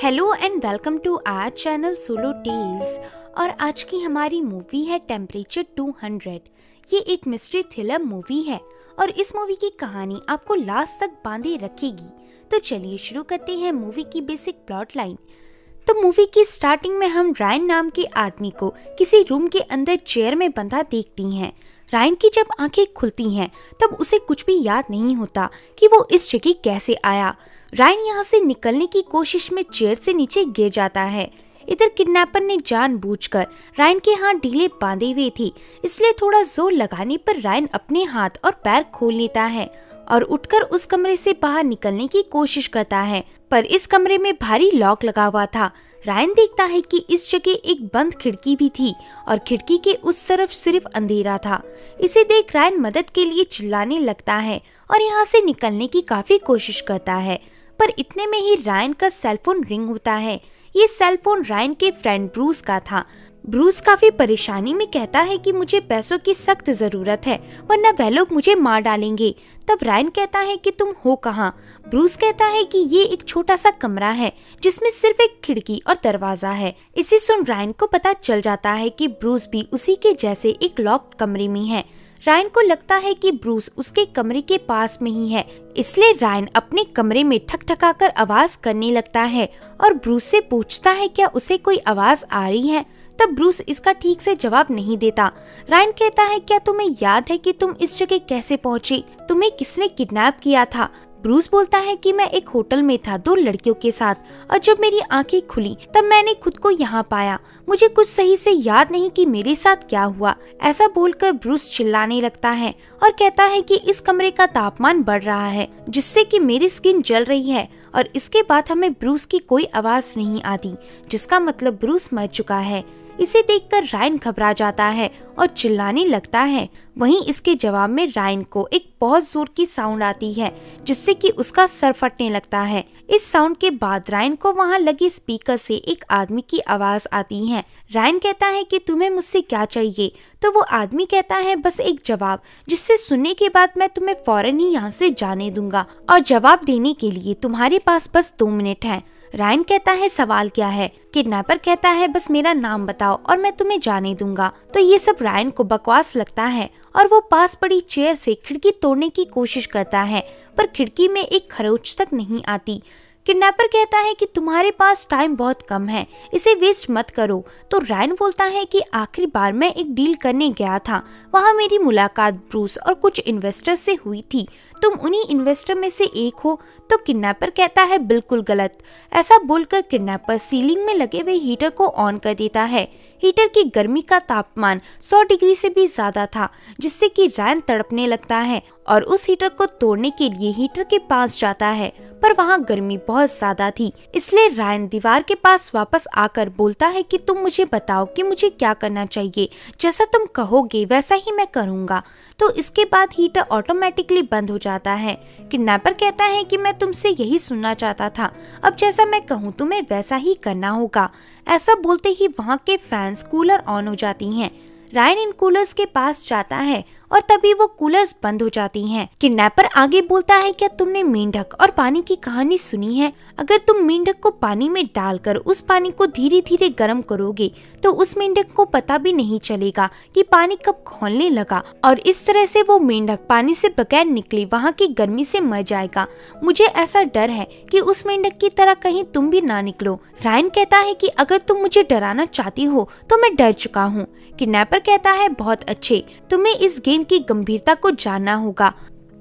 Hello and welcome to our channel solo tales और आज की हमारी मूवी है टेम्परेचर 200 ये एक मिस्ट्री थ्रिलर मूवी है और इस मूवी की कहानी आपको लास्ट तक बांधे रखेगी तो चलिए शुरू करते हैं मूवी की बेसिक प्लॉट लाइन तो मूवी की स्टार्टिंग में हम रायन नाम के आदमी को किसी रूम के अंदर चेयर में बंधा देखती हैं रायन की जब आंखें खुलती हैं तब उसे कुछ भी याद नहीं होता कि वो इस जगह कैसे आया रायन यहाँ से निकलने की कोशिश में चेयर से नीचे गिर जाता है इधर किडनैपर ने जानबूझकर रायन के हाथ ढीले बांधे हुए थी इसलिए थोड़ा जोर लगाने पर रायन अपने हाथ और पैर खोल लेता है और उठकर उस कमरे से बाहर निकलने की कोशिश करता है पर इस कमरे में भारी लॉक लगा हुआ था रायन देखता है कि इस जगह एक बंद खिड़की भी थी और खिड़की के उस तरफ सिर्फ अंधेरा था इसे देख रायन मदद के लिए चिल्लाने लगता है और यहाँ से निकलने की काफी कोशिश करता है पर इतने में ही रायन का सेलफोन रिंग होता है ये सेलफोन रायन के फ्रेंड ब्रूस का था ब्रूस काफी परेशानी में कहता है कि मुझे पैसों की सख्त जरूरत है वरना वह लोग मुझे मार डालेंगे तब रायन कहता है कि तुम हो कहाँ ब्रूस कहता है कि ये एक छोटा सा कमरा है जिसमें सिर्फ एक खिड़की और दरवाजा है इसे सुन रायन को पता चल जाता है कि ब्रूस भी उसी के जैसे एक लॉक्ड कमरे में है रायन को लगता है कि ब्रूस उसके कमरे के पास में ही है इसलिए रायन अपने कमरे में ठकठकाकर आवाज करने लगता है और ब्रूस से पूछता है क्या उसे कोई आवाज आ रही है तब ब्रूस इसका ठीक से जवाब नहीं देता रायन कहता है क्या तुम्हें याद है कि तुम इस जगह कैसे पहुंचे? तुम्हें किसने किडनैप किया था ब्रूस बोलता है कि मैं एक होटल में था दो लड़कियों के साथ और जब मेरी आंखें खुली तब मैंने खुद को यहाँ पाया मुझे कुछ सही से याद नहीं कि मेरे साथ क्या हुआ ऐसा बोलकर ब्रूस चिल्लाने लगता है और कहता है कि इस कमरे का तापमान बढ़ रहा है जिससे कि मेरी स्किन जल रही है और इसके बाद हमें ब्रूस की कोई आवाज़ नहीं आती जिसका मतलब ब्रूस मर चुका है इसे देखकर रायन घबरा जाता है और चिल्लाने लगता है वहीं इसके जवाब में रायन को एक बहुत जोर की साउंड आती है जिससे कि उसका सर फटने लगता है इस साउंड के बाद रायन को वहां लगे स्पीकर से एक आदमी की आवाज आती है रायन कहता है कि तुम्हें मुझसे क्या चाहिए तो वो आदमी कहता है बस एक जवाब जिससे सुनने के बाद मैं तुम्हें फौरन ही यहाँ से जाने दूंगा और जवाब देने के लिए तुम्हारे पास बस दो मिनट है रायन कहता है सवाल क्या है किडनैपर कहता है बस मेरा नाम बताओ और मैं तुम्हें जाने दूंगा तो ये सब रायन को बकवास लगता है और वो पास पड़ी चेयर से खिड़की तोड़ने की कोशिश करता है पर खिड़की में एक खरोच तक नहीं आती किडनैपर कहता है कि तुम्हारे पास टाइम बहुत कम है इसे वेस्ट मत करो तो रायन बोलता है कि आखिरी बार मैं एक डील करने गया था वहाँ मेरी मुलाकात ब्रूस और कुछ इन्वेस्टर्स से हुई थी तुम उन्हीं इन्वेस्टर में से एक हो तो किडनैपर कहता है बिल्कुल गलत ऐसा बोलकर किडनैपर सीलिंग में लगे हुए हीटर को ऑन कर देता है हीटर की गर्मी का तापमान 100 डिग्री से भी ज्यादा था जिससे कि रैन तड़पने लगता है और उस हीटर को तोड़ने के लिए हीटर के पास जाता है पर वहाँ गर्मी बहुत ज्यादा थी इसलिए रायन दीवार के पास वापस आकर बोलता है कि तुम मुझे बताओ कि मुझे क्या करना चाहिए जैसा तुम कहोगे वैसा ही मैं करूँगा तो इसके बाद हीटर ऑटोमेटिकली बंद हो जाता जाता है किडनैपर कहता है कि मैं तुमसे यही सुनना चाहता था अब जैसा मैं कहूँ तुम्हें वैसा ही करना होगा ऐसा बोलते ही वहाँ के फैंस कूलर ऑन हो जाती हैं रायन इन कूलर्स के पास जाता है और तभी वो कूलर्स बंद हो जाती हैं। किडनैपर आगे बोलता है क्या तुमने मेंढक और पानी की कहानी सुनी है अगर तुम मेंढक को पानी में डालकर उस पानी को धीरे धीरे गर्म करोगे तो उस मेंढक को पता भी नहीं चलेगा कि पानी कब खोलने लगा और इस तरह से वो मेंढक पानी से बगैर निकले वहाँ की गर्मी से मर जाएगा मुझे ऐसा डर है कि उस मेंढक की तरह कहीं तुम भी ना निकलो रायन कहता है कि अगर तुम मुझे डराना चाहती हो तो मैं डर चुका हूँ किडनैपर कहता है बहुत अच्छे तुम्हें इस गेम की गंभीरता को जानना होगा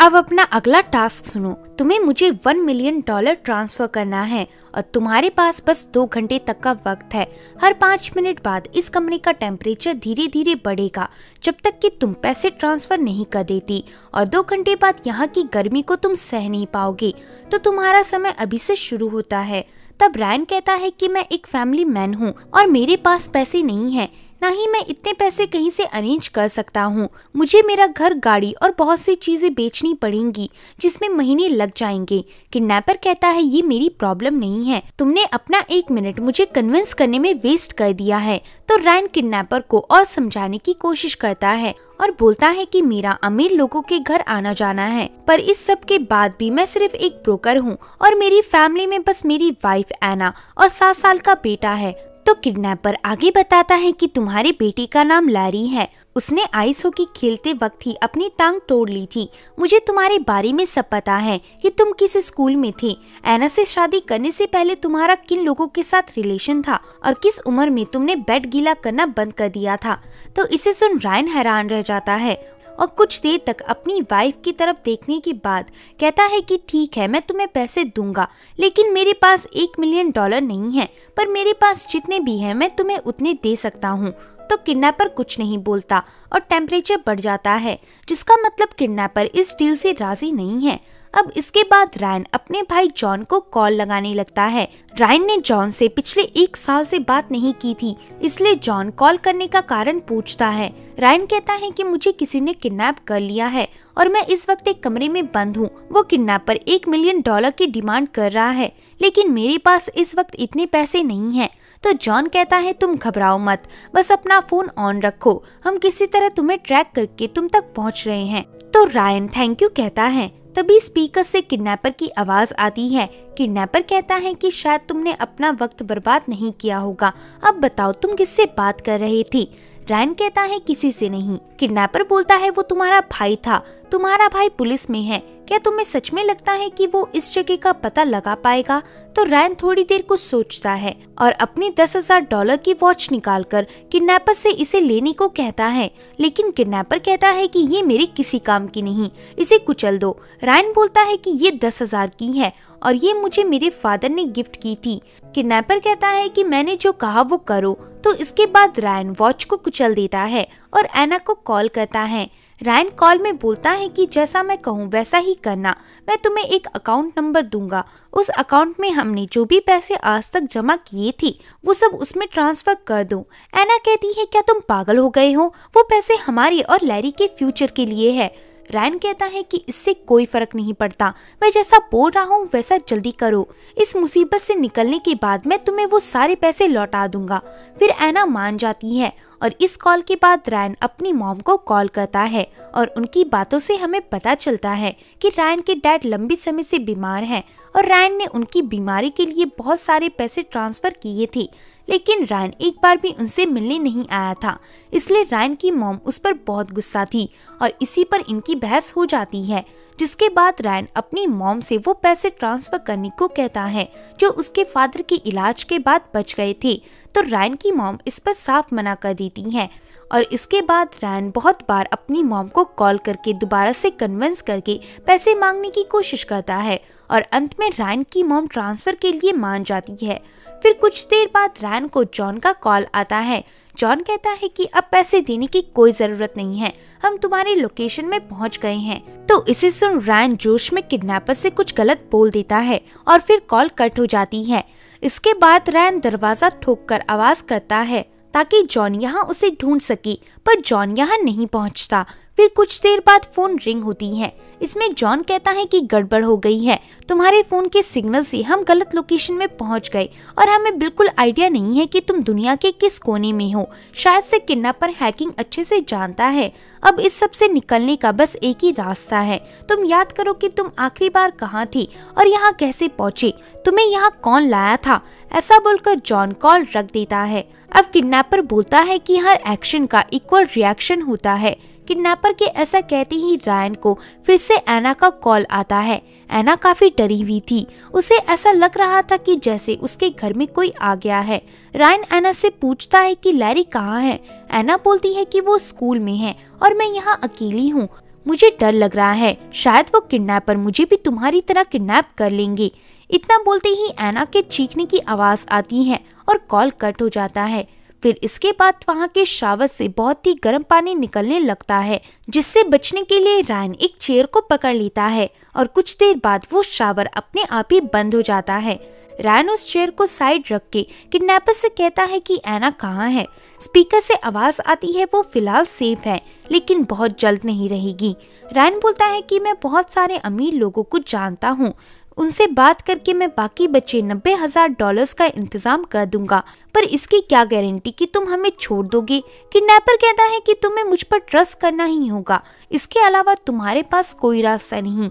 अब अपना अगला टास्क सुनो तुम्हें मुझे वन मिलियन डॉलर ट्रांसफर करना है और तुम्हारे पास बस दो घंटे तक का वक्त है हर पाँच मिनट बाद इस कमरे का टेम्परेचर धीरे धीरे बढ़ेगा जब तक कि तुम पैसे ट्रांसफर नहीं कर देती और दो घंटे बाद यहाँ की गर्मी को तुम सह नहीं पाओगे तो तुम्हारा समय अभी से शुरू होता है तब रैन कहता है कि मैं एक फैमिली मैन हूँ और मेरे पास पैसे नहीं है ना ही मैं इतने पैसे कहीं से अरेंज कर सकता हूँ मुझे मेरा घर गाड़ी और बहुत सी चीज़ें बेचनी पड़ेंगी जिसमें महीने लग जाएंगे किडनैपर कहता है ये मेरी प्रॉब्लम नहीं है तुमने अपना एक मिनट मुझे कन्विंस करने में वेस्ट कर दिया है तो रैन किडनैपर को और समझाने की कोशिश करता है और बोलता है कि मेरा अमीर लोगों के घर आना जाना है पर इस सब के बाद भी मैं सिर्फ एक ब्रोकर हूँ और मेरी फैमिली में बस मेरी वाइफ एना और सात साल का बेटा है तो किडनैपर आगे बताता है कि तुम्हारी बेटी का नाम लारी है उसने आइस हॉकी खेलते वक्त ही अपनी टांग तोड़ ली थी मुझे तुम्हारे बारे में सब पता है कि तुम किस स्कूल में थे एना से शादी करने से पहले तुम्हारा किन लोगों के साथ रिलेशन था और किस उम्र में तुमने बेड गीला करना बंद कर दिया था तो इसे सुन रायन हैरान रह जाता है और कुछ देर तक अपनी वाइफ की तरफ देखने के बाद कहता है कि ठीक है मैं तुम्हें पैसे दूंगा लेकिन मेरे पास एक मिलियन डॉलर नहीं है पर मेरे पास जितने भी हैं मैं तुम्हें उतने दे सकता हूँ तो किडनैपर कुछ नहीं बोलता और टेम्परेचर बढ़ जाता है जिसका मतलब किडनैपर इस डील से राजी नहीं है अब इसके बाद रायन अपने भाई जॉन को कॉल लगाने लगता है रायन ने जॉन से पिछले एक साल से बात नहीं की थी इसलिए जॉन कॉल करने का कारण पूछता है रायन कहता है कि मुझे किसी ने किडनैप कर लिया है और मैं इस वक्त एक कमरे में बंद हूँ वो किडनैपर एक मिलियन डॉलर की डिमांड कर रहा है लेकिन मेरे पास इस वक्त इतने पैसे नहीं है तो जॉन कहता है तुम घबराओ मत बस अपना फोन ऑन रखो हम किसी तरह तुम्हें ट्रैक करके तुम तक पहुँच रहे हैं तो रायन थैंक यू कहता है तभी स्पीकर से किडनैपर की आवाज आती है किडनैपर कहता है कि शायद तुमने अपना वक्त बर्बाद नहीं किया होगा अब बताओ तुम किससे बात कर रही थी रैन कहता है किसी से नहीं किडनैपर बोलता है वो तुम्हारा भाई था तुम्हारा भाई पुलिस में है क्या तुम्हें सच में लगता है कि वो इस जगह का पता लगा पाएगा तो रैन थोड़ी देर कुछ सोचता है और अपनी दस हजार डॉलर की वॉच निकाल कर किडनैपर से इसे लेने को कहता है लेकिन किडनैपर कहता है कि ये मेरे किसी काम की नहीं इसे कुचल दो रैन बोलता है कि ये दस हजार की है और ये मुझे मेरे फादर ने गिफ्ट की थी किडनैपर कहता है कि मैंने जो कहा वो करो तो इसके बाद रायन वॉच को कुचल देता है और एना को कॉल करता है रायन कॉल में बोलता है कि जैसा मैं कहूँ वैसा ही करना मैं तुम्हें एक अकाउंट नंबर दूंगा उस अकाउंट में हमने जो भी पैसे आज तक जमा किए थे वो सब उसमें ट्रांसफर कर दो एना कहती है क्या तुम पागल हो गए हो वो पैसे हमारे और लैरी के फ्यूचर के लिए है रैन कहता है कि इससे कोई फर्क नहीं पड़ता मैं जैसा बोल रहा हूँ वैसा जल्दी करो इस मुसीबत से निकलने के बाद मैं तुम्हें वो सारे पैसे लौटा दूंगा फिर ऐना मान जाती है और इस कॉल के बाद रैन अपनी मॉम को कॉल करता है और उनकी बातों से हमें पता चलता है कि रैन के डैड लंबे समय से बीमार हैं और रैन ने उनकी बीमारी के लिए बहुत सारे पैसे ट्रांसफ़र किए थे लेकिन रायन एक बार भी उनसे मिलने नहीं आया था इसलिए रायन की मॉम उस पर बहुत गुस्सा थी और इसी पर इनकी बहस हो जाती है जिसके बाद रायन अपनी मॉम से वो पैसे ट्रांसफर करने को कहता है जो उसके फादर के इलाज के बाद बच गए थे तो रायन की मॉम इस पर साफ मना कर देती है और इसके बाद रैन बहुत बार अपनी मॉम को कॉल करके दोबारा से कन्विंस करके पैसे मांगने की कोशिश करता है और अंत में रैन की मॉम ट्रांसफ़र के लिए मान जाती है फिर कुछ देर बाद रैन को जॉन का कॉल आता है जॉन कहता है कि अब पैसे देने की कोई जरूरत नहीं है हम तुम्हारे लोकेशन में पहुंच गए हैं तो इसे सुन रैन जोश में किडनैपर से कुछ गलत बोल देता है और फिर कॉल कट हो जाती है इसके बाद रैन दरवाजा ठोक कर आवाज करता है ताकि जॉन यहाँ उसे ढूंढ सके पर जॉन यहाँ नहीं पहुँचता फिर कुछ देर बाद फोन रिंग होती है इसमें जॉन कहता है कि गड़बड़ हो गई है तुम्हारे फोन के सिग्नल से हम गलत लोकेशन में पहुंच गए और हमें बिल्कुल आइडिया नहीं है कि तुम दुनिया के किस कोने में हो शायद से पर हैकिंग अच्छे से जानता है अब इस सब से निकलने का बस एक ही रास्ता है तुम याद करो कि तुम आखिरी बार कहाँ थी और यहाँ कैसे पहुँचे तुम्हें यहाँ कौन लाया था ऐसा बोलकर जॉन कॉल रख देता है अब किडनैपर बोलता है कि हर एक्शन का इक्वल रिएक्शन होता है किडनैपर के ऐसा कहते ही रायन को फिर से एना का कॉल आता है एना काफी डरी हुई थी उसे ऐसा लग रहा था कि जैसे उसके घर में कोई आ गया है रायन एना से पूछता है कि लैरी कहाँ है एना बोलती है कि वो स्कूल में है और मैं यहाँ अकेली हूँ मुझे डर लग रहा है शायद वो किडनैपर मुझे भी तुम्हारी तरह किडनैप कर लेंगे इतना बोलते ही एना के चीखने की आवाज़ आती है और कॉल कट हो जाता है फिर इसके बाद वहाँ के शावर से बहुत ही गर्म पानी निकलने लगता है जिससे बचने के लिए रायन एक चेयर को पकड़ लेता है और कुछ देर बाद वो शावर अपने आप ही बंद हो जाता है रायन उस चेयर को साइड रख के किडनैपर से कहता है कि एना कहाँ है स्पीकर से आवाज़ आती है वो फिलहाल सेफ है लेकिन बहुत जल्द नहीं रहेगी रैन बोलता है कि मैं बहुत सारे अमीर लोगों को जानता हूँ उनसे बात करके मैं बाकी बचे नब्बे हजार डॉलर का इंतजाम कर दूंगा पर इसकी क्या गारंटी कि तुम हमें छोड़ दोगे किडनैपर कहता है कि तुम्हें मुझ पर ट्रस्ट करना ही होगा इसके अलावा तुम्हारे पास कोई रास्ता नहीं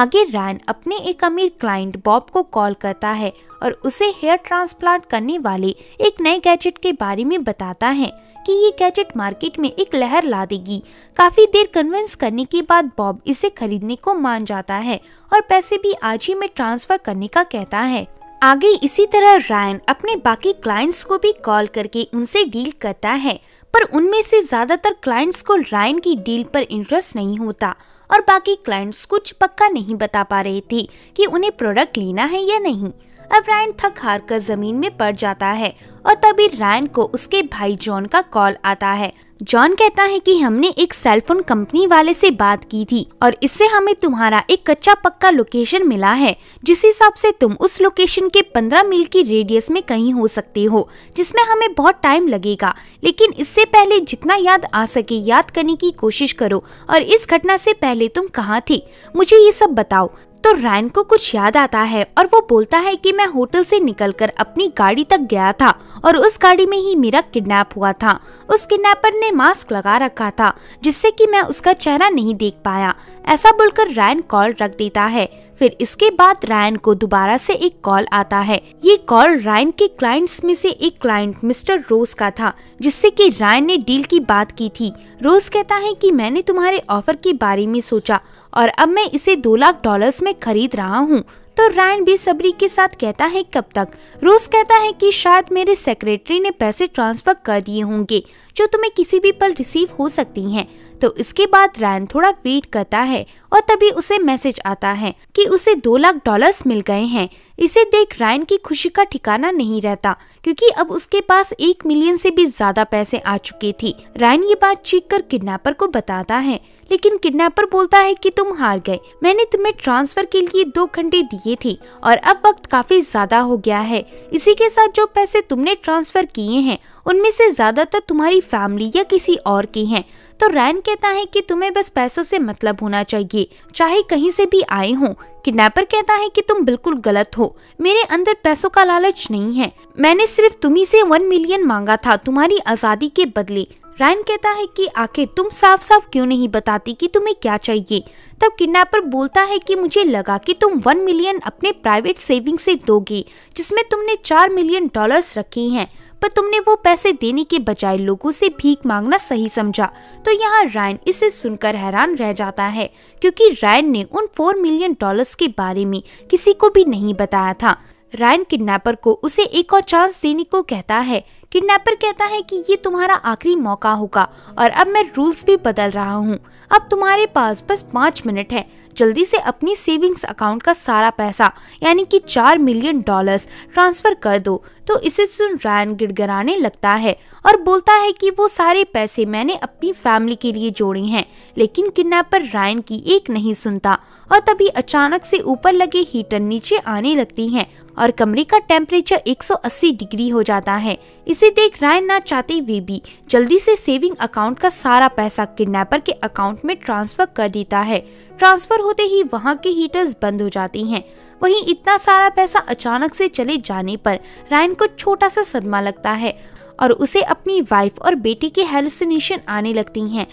आगे रैन अपने एक अमीर क्लाइंट बॉब को कॉल करता है और उसे हेयर ट्रांसप्लांट करने वाले एक नए गैजेट के बारे में बताता है कि ये गैजेट मार्केट में एक लहर ला देगी काफ़ी देर कन्विंस करने के बाद बॉब इसे खरीदने को मान जाता है और पैसे भी आज ही में ट्रांसफर करने का कहता है आगे इसी तरह रायन अपने बाकी क्लाइंट्स को भी कॉल करके उनसे डील करता है पर उनमें से ज़्यादातर क्लाइंट्स को रायन की डील पर इंटरेस्ट नहीं होता और बाकी क्लाइंट्स कुछ पक्का नहीं बता पा रहे थे कि उन्हें प्रोडक्ट लेना है या नहीं अब रायन थक हार कर जमीन में पड़ जाता है और तभी रायन को उसके भाई जॉन का कॉल आता है जॉन कहता है कि हमने एक सेलफोन कंपनी वाले से बात की थी और इससे हमें तुम्हारा एक कच्चा पक्का लोकेशन मिला है जिस हिसाब से तुम उस लोकेशन के 15 मील की रेडियस में कहीं हो सकते हो जिसमें हमें बहुत टाइम लगेगा लेकिन इससे पहले जितना याद आ सके याद करने की कोशिश करो और इस घटना से पहले तुम कहाँ थे मुझे ये सब बताओ तो रैन को कुछ याद आता है और वो बोलता है कि मैं होटल से निकलकर अपनी गाड़ी तक गया था और उस गाड़ी में ही मेरा किडनैप हुआ था उस किडनैपर ने मास्क लगा रखा था जिससे कि मैं उसका चेहरा नहीं देख पाया ऐसा बोलकर रैन कॉल रख देता है फिर इसके बाद रायन को दोबारा से एक कॉल आता है ये कॉल रायन के क्लाइंट्स में से एक क्लाइंट मिस्टर रोज का था जिससे कि रायन ने डील की बात की थी रोज कहता है कि मैंने तुम्हारे ऑफर के बारे में सोचा और अब मैं इसे दो लाख डॉलर्स में खरीद रहा हूँ तो रायन बेसब्री के साथ कहता है कब तक रोज कहता है कि शायद मेरे सेक्रेटरी ने पैसे ट्रांसफर कर दिए होंगे जो तुम्हें किसी भी पल रिसीव हो सकती हैं तो इसके बाद रैन थोड़ा वेट करता है और तभी उसे मैसेज आता है कि उसे दो लाख डॉलर्स मिल गए हैं इसे देख रैन की खुशी का ठिकाना नहीं रहता क्योंकि अब उसके पास एक मिलियन से भी ज्यादा पैसे आ चुके थी रायन ये बात चीख कर किडनेपर को बताता है लेकिन किडनैपर बोलता है कि तुम हार गए मैंने तुम्हें ट्रांसफर के लिए दो घंटे दिए थे और अब वक्त काफी ज्यादा हो गया है इसी के साथ जो पैसे तुमने ट्रांसफर किए हैं उनमें से ज्यादातर तुम्हारी फैमिली या किसी और के हैं तो रैन कहता है कि तुम्हें बस पैसों से मतलब होना चाहिए चाहे कहीं से भी आए हो किडनैपर कहता है कि तुम बिल्कुल गलत हो मेरे अंदर पैसों का लालच नहीं है मैंने सिर्फ तुम्ही से वन मिलियन मांगा था तुम्हारी आजादी के बदले रायन कहता है कि आखिर तुम साफ साफ क्यों नहीं बताती कि तुम्हें क्या चाहिए तब किडनैपर बोलता है कि मुझे लगा कि तुम वन मिलियन अपने प्राइवेट सेविंग से दोगे जिसमें तुमने चार मिलियन डॉलर्स रखे हैं पर तुमने वो पैसे देने के बजाय लोगों से भीख मांगना सही समझा तो यहाँ रायन इसे सुनकर हैरान रह जाता है क्योंकि रायन ने उन फोर मिलियन डॉलर्स के बारे में किसी को भी नहीं बताया था रायन किडनैपर को उसे एक और चांस देने को कहता है किडनैपर कहता है कि ये तुम्हारा आखिरी मौका होगा और अब मैं रूल्स भी बदल रहा हूँ अब तुम्हारे पास बस पाँच मिनट है जल्दी से अपनी सेविंग्स अकाउंट का सारा पैसा यानी कि चार मिलियन डॉलर्स ट्रांसफर कर दो तो इसे सुन रैन गिड़गड़ाने लगता है और बोलता है कि वो सारे पैसे मैंने अपनी फैमिली के लिए जोड़े हैं लेकिन किडनैपर रैन की एक नहीं सुनता और तभी अचानक से ऊपर लगे हीटर नीचे आने लगती हैं और कमरे का टेम्परेचर 180 डिग्री हो जाता है इसे देख रैन ना चाहते हुए भी जल्दी से सेविंग अकाउंट का सारा पैसा किडनैपर के अकाउंट में ट्रांसफर कर देता है ट्रांसफर होते ही वहाँ के हीटर्स बंद हो जाती हैं वहीं इतना सारा पैसा अचानक से चले जाने पर रायन को छोटा सा सदमा लगता है और उसे अपनी वाइफ और बेटी की हेलुसिनेशन आने लगती हैं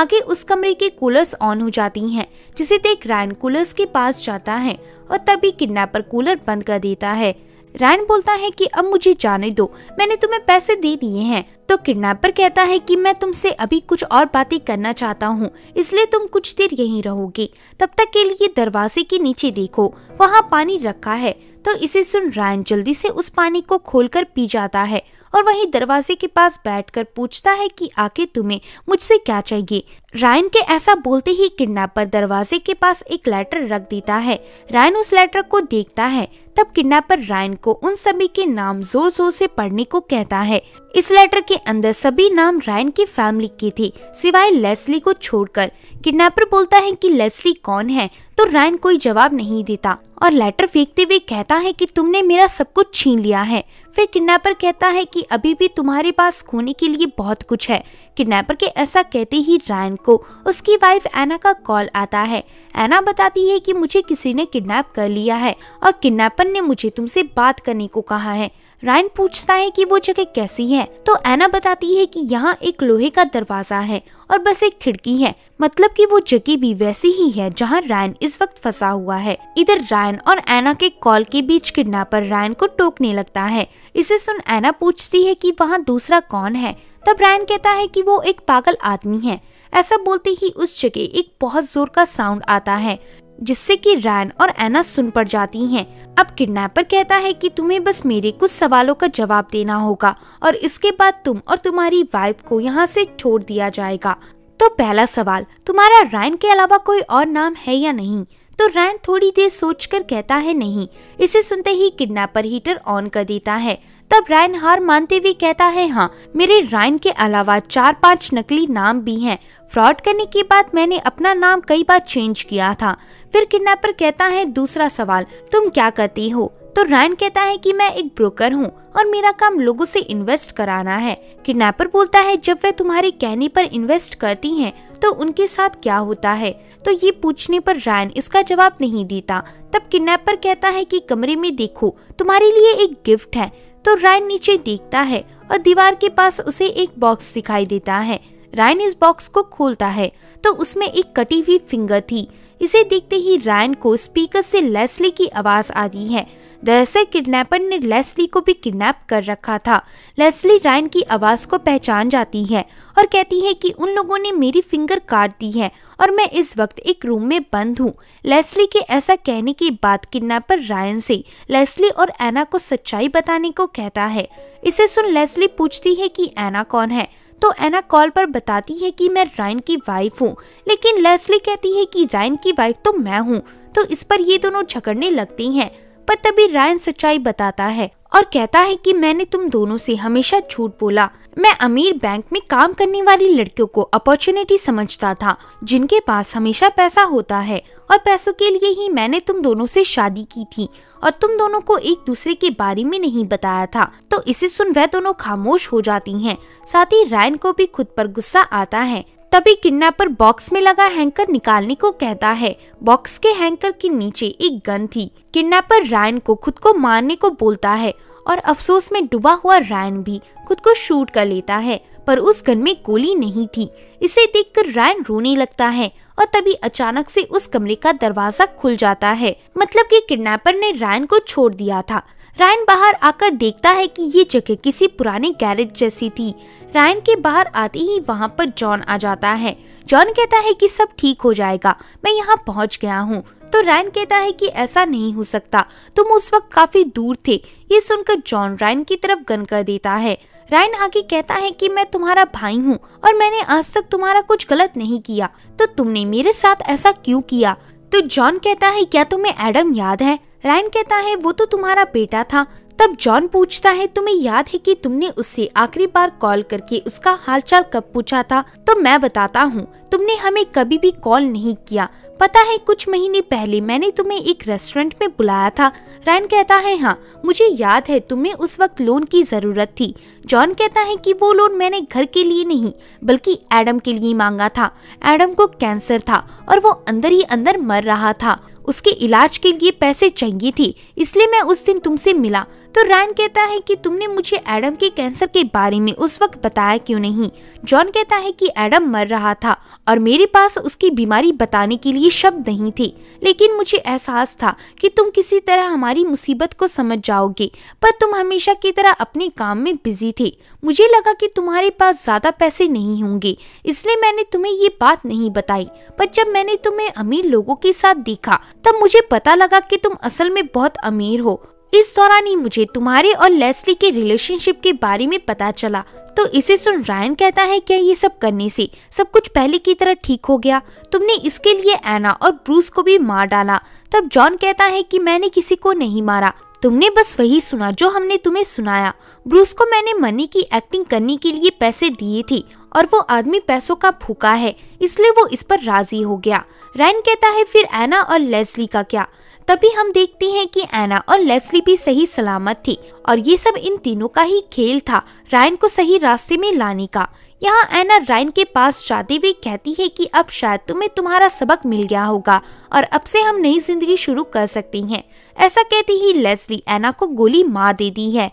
आगे उस कमरे के कूलर्स ऑन हो जाती हैं जिसे देख रायन कूलर्स के पास जाता है और तभी किडनैपर कूलर बंद कर देता है रैन बोलता है कि अब मुझे जाने दो मैंने तुम्हें पैसे दे दिए हैं तो किडनैपर कहता है कि मैं तुमसे अभी कुछ और बातें करना चाहता हूँ इसलिए तुम कुछ देर यहीं रहोगे तब तक के लिए दरवाजे के नीचे देखो वहाँ पानी रखा है तो इसे सुन रैन जल्दी से उस पानी को खोलकर पी जाता है और वहीं दरवाजे के पास बैठकर पूछता है कि आखिर तुम्हें मुझसे क्या चाहिए रायन के ऐसा बोलते ही किडनैपर दरवाजे के पास एक लेटर रख देता है रायन उस लेटर को देखता है तब किडनैपर रायन को उन सभी के नाम जोर जोर से पढ़ने को कहता है इस लेटर के अंदर सभी नाम रायन की फैमिली के थी सिवाय लेस्ली को छोड़कर किडनैपर बोलता है कि लेस्ली कौन है तो रायन कोई जवाब नहीं देता और लेटर फेंकते हुए कहता है कि तुमने मेरा सब कुछ छीन लिया है फिर किडनैपर कहता है कि अभी भी तुम्हारे पास खोने के लिए बहुत कुछ है किडनैपर के ऐसा कहते ही रायन को उसकी वाइफ एना का कॉल आता है एना बताती है कि मुझे किसी ने किडनैप कर लिया है और किडनैपर ने मुझे तुमसे बात करने को कहा है रायन पूछता है कि वो जगह कैसी है तो एना बताती है कि यहाँ एक लोहे का दरवाजा है और बस एक खिड़की है मतलब कि वो जगह भी वैसी ही है जहाँ रायन इस वक्त फंसा हुआ है इधर रायन और एना के कॉल के बीच किडनैपर रायन को टोकने लगता है इसे सुन एना पूछती है कि वहाँ दूसरा कौन है तब रायन कहता है कि वो एक पागल आदमी है ऐसा बोलते ही उस जगह एक बहुत जोर का साउंड आता है जिससे कि रैन और एना सुन पड़ जाती हैं। अब किडनैपर कहता है कि तुम्हें बस मेरे कुछ सवालों का जवाब देना होगा और इसके बाद तुम और तुम्हारी वाइफ को यहाँ से छोड़ दिया जाएगा तो पहला सवाल तुम्हारा रैन के अलावा कोई और नाम है या नहीं तो रैन थोड़ी देर सोचकर कहता है नहीं इसे सुनते ही किडनैपर हीटर ऑन कर देता है तब रायन हार मानते हुए कहता है हाँ मेरे रायन के अलावा चार पांच नकली नाम भी हैं फ्रॉड करने के बाद मैंने अपना नाम कई बार चेंज किया था फिर किडनैपर कहता है दूसरा सवाल तुम क्या करती हो तो रायन कहता है कि मैं एक ब्रोकर हूँ और मेरा काम लोगों से इन्वेस्ट कराना है किडनैपर बोलता है जब वे तुम्हारे कहने पर इन्वेस्ट करती हैं तो उनके साथ क्या होता है तो ये पूछने पर रायन इसका जवाब नहीं देता तब किडनैपर कहता है कि कमरे में देखो तुम्हारे लिए एक गिफ्ट है तो रायन नीचे देखता है और दीवार के पास उसे एक बॉक्स दिखाई देता है रायन इस बॉक्स को खोलता है तो उसमें एक कटी हुई फिंगर थी इसे देखते ही रैन को स्पीकर से लेस्ली की आवाज़ आती है दरअसल किडनैपर ने लेस्ली को भी किडनैप कर रखा था लेस्ली रैन की आवाज़ को पहचान जाती है और कहती है कि उन लोगों ने मेरी फिंगर काट दी है और मैं इस वक्त एक रूम में बंद हूँ लेस्ली के ऐसा कहने के बाद किडनैपर रायन से लेस्ली और एना को सच्चाई बताने को कहता है इसे सुन लेस्ली पूछती है की एना कौन है तो एना कॉल पर बताती है कि मैं रायन की वाइफ हूँ लेकिन लेस्ली कहती है कि रायन की वाइफ तो मैं हूँ तो इस पर ये दोनों झगड़ने लगती हैं पर तभी रायन सच्चाई बताता है और कहता है कि मैंने तुम दोनों से हमेशा झूठ बोला मैं अमीर बैंक में काम करने वाली लड़कियों को अपॉर्चुनिटी समझता था जिनके पास हमेशा पैसा होता है और पैसों के लिए ही मैंने तुम दोनों से शादी की थी और तुम दोनों को एक दूसरे के बारे में नहीं बताया था तो इसे सुन वह दोनों खामोश हो जाती हैं साथ ही रैन को भी खुद पर गुस्सा आता है तभी किडनैपर बॉक्स में लगा हैंकर निकालने को कहता है बॉक्स के हैंकर के नीचे एक गन थी किडनैपर रायन को खुद को मारने को बोलता है और अफसोस में डूबा हुआ रैन भी खुद को शूट कर लेता है पर उस गन में गोली नहीं थी इसे देखकर रायन रोने लगता है और तभी अचानक से उस कमरे का दरवाजा खुल जाता है मतलब कि किडनैपर ने रैन को छोड़ दिया था रायन बाहर आकर देखता है कि ये जगह किसी पुराने गैरेज जैसी थी रायन के बाहर आते ही वहाँ पर जॉन आ जाता है जॉन कहता है कि सब ठीक हो जाएगा मैं यहाँ पहुँच गया हूँ तो रैन कहता है कि ऐसा नहीं हो सकता तुम उस वक्त काफी दूर थे ये सुनकर जॉन रैन की तरफ गन कर देता है रैन आगे कहता है कि मैं तुम्हारा भाई हूँ और मैंने आज तक तुम्हारा कुछ गलत नहीं किया तो तुमने मेरे साथ ऐसा क्यों किया तो जॉन कहता है क्या तुम्हें एडम याद है रैन कहता है वो तो तुम्हारा बेटा था तब जॉन पूछता है तुम्हें याद है कि तुमने उससे आखिरी बार कॉल करके उसका हालचाल कब पूछा था तो मैं बताता हूँ तुमने हमें कभी भी कॉल नहीं किया पता है कुछ महीने पहले मैंने तुम्हें एक रेस्टोरेंट में बुलाया था रैन कहता है हाँ मुझे याद है तुम्हें उस वक्त लोन की ज़रूरत थी जॉन कहता है कि वो लोन मैंने घर के लिए नहीं बल्कि एडम के लिए मांगा था एडम को कैंसर था और वो अंदर ही अंदर मर रहा था उसके इलाज के लिए पैसे चाहिए थी इसलिए मैं उस दिन तुमसे मिला तो रैन कहता है कि तुमने मुझे एडम के कैंसर के बारे में उस वक्त बताया क्यों नहीं जॉन कहता है कि एडम मर रहा था और मेरे पास उसकी बीमारी बताने के लिए शब्द नहीं थे लेकिन मुझे एहसास था कि तुम किसी तरह हमारी मुसीबत को समझ जाओगे पर तुम हमेशा की तरह अपने काम में बिजी थे मुझे लगा कि तुम्हारे पास ज़्यादा पैसे नहीं होंगे इसलिए मैंने तुम्हें ये बात नहीं बताई पर जब मैंने तुम्हें अमीर लोगों के साथ देखा तब मुझे पता लगा कि तुम असल में बहुत अमीर हो इस दौरान ही मुझे तुम्हारे और लेस्ली के रिलेशनशिप के बारे में पता चला तो इसे सुन रायन कहता है क्या ये सब करने से सब कुछ पहले की तरह ठीक हो गया तुमने इसके लिए एना और ब्रूस को भी मार डाला तब जॉन कहता है कि मैंने किसी को नहीं मारा तुमने बस वही सुना जो हमने तुम्हें सुनाया ब्रूस को मैंने मनी की एक्टिंग करने के लिए पैसे दिए थे और वो आदमी पैसों का भूखा है इसलिए वो इस पर राजी हो गया रैन कहता है फिर एना और लेस्ली का क्या तभी हम देखते हैं कि एना और लेस्ली भी सही सलामत थी और ये सब इन तीनों का ही खेल था रैन को सही रास्ते में लाने का यहाँ एना राइन के पास जाती हुई कहती है कि अब शायद तुम्हें तुम्हारा सबक मिल गया होगा और अब से हम नई जिंदगी शुरू कर सकती हैं ऐसा कहते ही लेस्ली एना को गोली मार देती है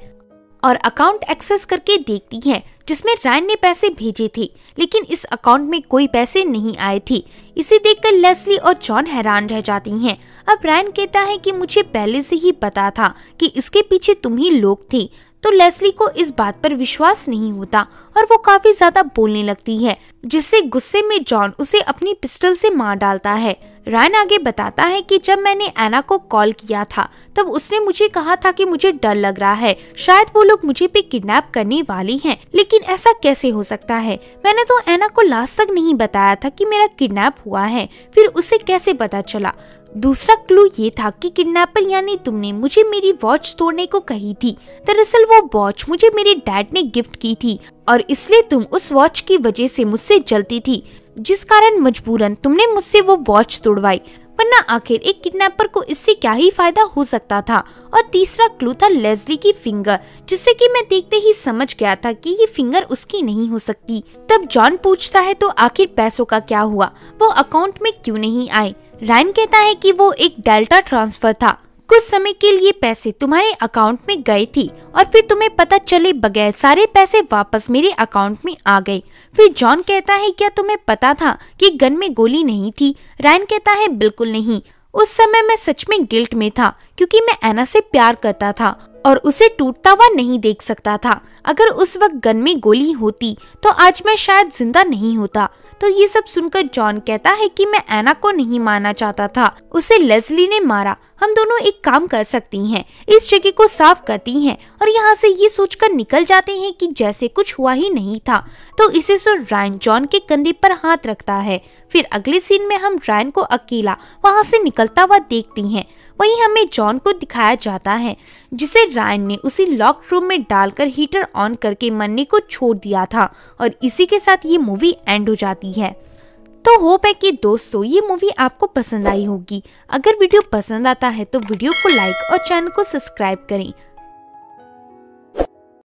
और अकाउंट एक्सेस करके देखती है जिसमें राइन ने पैसे भेजे थे लेकिन इस अकाउंट में कोई पैसे नहीं आए थे इसे देखकर लेस्ली और जॉन हैरान रह जाती हैं अब राइन कहता है कि मुझे पहले से ही पता था कि इसके पीछे तुम ही लोग थे तो लेस्ली को इस बात पर विश्वास नहीं होता और वो काफी ज्यादा बोलने लगती है जिससे गुस्से में जॉन उसे अपनी पिस्टल से मार डालता है रायन आगे बताता है कि जब मैंने एना को कॉल किया था तब उसने मुझे कहा था कि मुझे डर लग रहा है शायद वो लोग मुझे भी किडनैप करने वाली हैं लेकिन ऐसा कैसे हो सकता है मैंने तो एना को लास्ट तक नहीं बताया था कि मेरा किडनैप हुआ है फिर उसे कैसे पता चला दूसरा क्लू ये था कि किडनैपर यानी तुमने मुझे मेरी वॉच तोड़ने को कही थी दरअसल वो वॉच मुझे मेरे डैड ने गिफ्ट की थी और इसलिए तुम उस वॉच की वजह से मुझसे जलती थी जिस कारण मजबूरन तुमने मुझसे वो वॉच तोड़वाई वरना आखिर एक किडनैपर को इससे क्या ही फायदा हो सकता था और तीसरा क्लू था लेजली की फिंगर जिससे कि मैं देखते ही समझ गया था कि ये फिंगर उसकी नहीं हो सकती तब जॉन पूछता है तो आखिर पैसों का क्या हुआ वो अकाउंट में क्यों नहीं आए रायन कहता है कि वो एक डेल्टा ट्रांसफर था कुछ समय के लिए पैसे तुम्हारे अकाउंट में गए थी और फिर तुम्हें पता चले बगैर सारे पैसे वापस मेरे अकाउंट में आ गए फिर जॉन कहता है क्या तुम्हें पता था कि गन में गोली नहीं थी रायन कहता है बिल्कुल नहीं उस समय मैं सच में गिल्ट में था क्योंकि मैं एना से प्यार करता था और उसे टूटता हुआ नहीं देख सकता था अगर उस वक्त गन में गोली होती तो आज मैं शायद जिंदा नहीं होता तो ये सब सुनकर जॉन कहता है कि मैं एना को नहीं मारना चाहता था उसे लेस्ली ने मारा हम दोनों एक काम कर सकती हैं इस जगह को साफ करती हैं और यहाँ से ये सोचकर निकल जाते हैं कि जैसे कुछ हुआ ही नहीं था तो इसे सुन रायन जॉन के कंधे पर हाथ रखता है फिर अगले सीन में हम रायन को अकेला वहाँ से निकलता हुआ देखती हैं वहीं हमें जॉन को दिखाया जाता है जिसे रायन ने उसी लॉक रूम में डालकर हीटर ऑन करके मरने को छोड़ दिया था और इसी के साथ ये मूवी एंड हो जाती है तो होप है कि दोस्तों ये मूवी आपको पसंद आई होगी अगर वीडियो पसंद आता है तो वीडियो को लाइक और चैनल को सब्सक्राइब करें